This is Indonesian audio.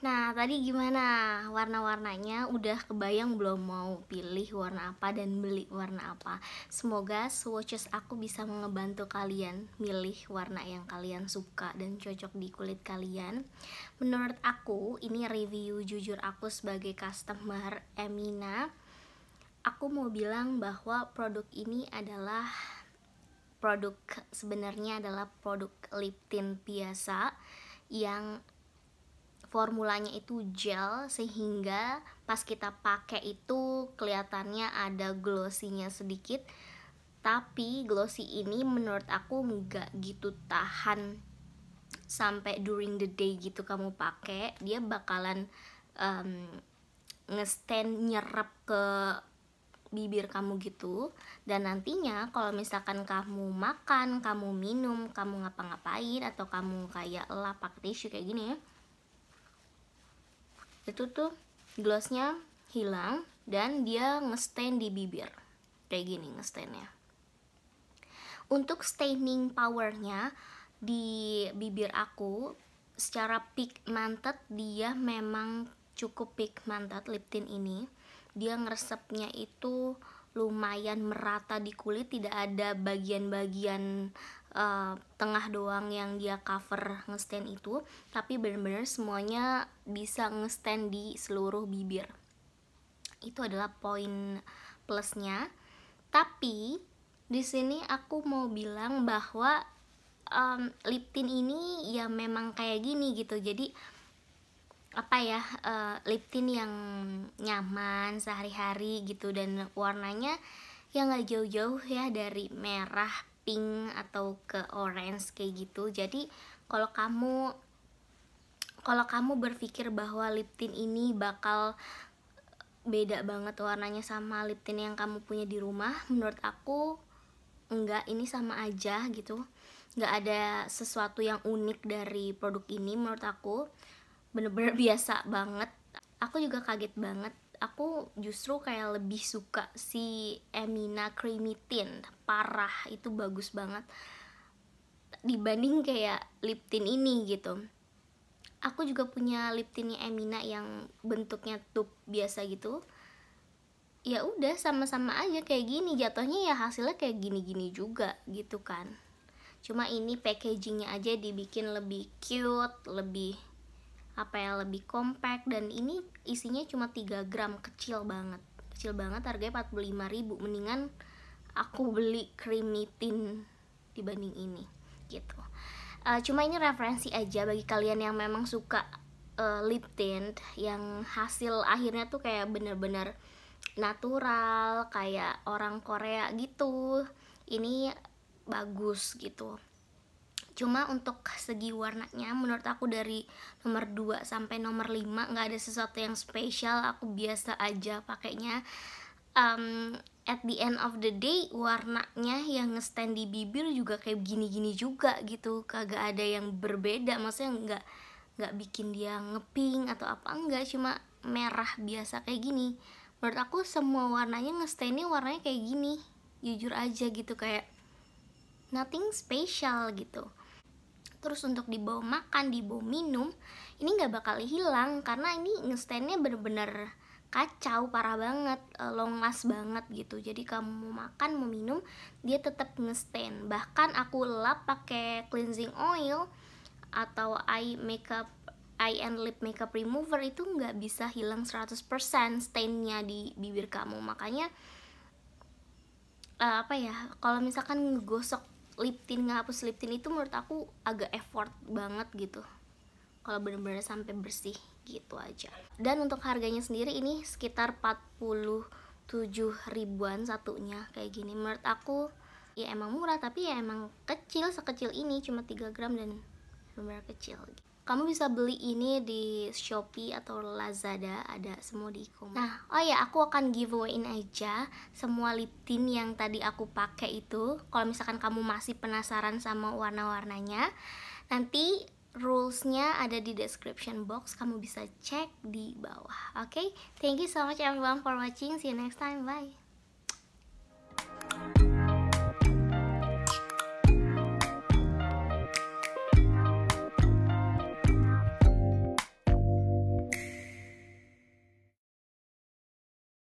Nah, tadi gimana warna-warnanya? Udah kebayang belum mau pilih warna apa dan beli warna apa? Semoga swatches aku bisa ngebantu kalian milih warna yang kalian suka dan cocok di kulit kalian. Menurut aku, ini review jujur aku sebagai customer Emina. Aku mau bilang bahwa produk ini adalah produk sebenarnya adalah produk lip tint biasa yang formulanya itu gel sehingga pas kita pakai itu kelihatannya ada glossy-nya sedikit tapi glossy ini menurut aku nggak gitu tahan sampai during the day gitu kamu pakai dia bakalan um, ngestand nyerap ke bibir kamu gitu dan nantinya kalau misalkan kamu makan, kamu minum, kamu ngapa-ngapain atau kamu kayak lapak tisu kayak gini ya, itu tuh glossnya hilang dan dia ngestain di bibir kayak gini ngestainnya untuk staining powernya di bibir aku secara pigmented dia memang cukup pigmented lip tint ini dia ngeresepnya itu lumayan merata di kulit tidak ada bagian-bagian Eh, tengah doang yang dia cover ngestand itu tapi bener-bener semuanya bisa ngestand di seluruh bibir itu adalah poin plusnya tapi di sini aku mau bilang bahwa um, lip tint ini ya memang kayak gini gitu jadi apa ya uh, lip tint yang nyaman sehari-hari gitu dan warnanya yang nggak jauh-jauh ya dari merah pink atau ke orange kayak gitu jadi kalau kamu kalau kamu berpikir bahwa lip tint ini bakal beda banget warnanya sama lip tint yang kamu punya di rumah menurut aku enggak ini sama aja gitu enggak ada sesuatu yang unik dari produk ini menurut aku bener-bener biasa banget aku juga kaget banget aku justru kayak lebih suka si Emina creamy tint parah itu bagus banget dibanding kayak lip tint ini gitu aku juga punya lip tintnya Emina yang bentuknya tube biasa gitu ya udah sama-sama aja kayak gini jatuhnya ya hasilnya kayak gini-gini juga gitu kan cuma ini packagingnya aja dibikin lebih cute lebih apa ya lebih compact dan ini isinya cuma 3 gram kecil banget kecil banget harganya 45 ribu mendingan aku beli krimitin dibanding ini gitu uh, cuma ini referensi aja bagi kalian yang memang suka uh, lip tint yang hasil akhirnya tuh kayak bener-bener natural kayak orang Korea gitu ini bagus gitu cuma untuk segi warnanya menurut aku dari nomor 2 sampai nomor 5 nggak ada sesuatu yang spesial aku biasa aja pakainya um, at the end of the day warnanya yang ngestand di bibir juga kayak gini-gini juga gitu kagak ada yang berbeda maksudnya nggak nggak bikin dia ngeping atau apa enggak cuma merah biasa kayak gini menurut aku semua warnanya ngestandnya warnanya kayak gini jujur aja gitu kayak nothing special gitu terus untuk dibawa makan dibawa minum ini nggak bakal hilang karena ini ngestainnya bener-bener kacau parah banget e, long banget gitu jadi kamu mau makan mau minum dia tetap ngestain bahkan aku lap pakai cleansing oil atau eye makeup eye and lip makeup remover itu nggak bisa hilang 100% stainnya di bibir kamu makanya uh, apa ya kalau misalkan ngegosok lip tint ngapus lip tint itu menurut aku agak effort banget gitu kalau bener-bener sampai bersih gitu aja dan untuk harganya sendiri ini sekitar 47 ribuan satunya kayak gini menurut aku ya emang murah tapi ya emang kecil sekecil ini cuma 3 gram dan bener, -bener kecil gitu kamu bisa beli ini di Shopee atau Lazada ada semua di e-commerce nah oh ya aku akan giveawayin aja semua lip tint yang tadi aku pakai itu kalau misalkan kamu masih penasaran sama warna-warnanya nanti rulesnya ada di description box kamu bisa cek di bawah oke okay? thank you so much everyone for watching see you next time bye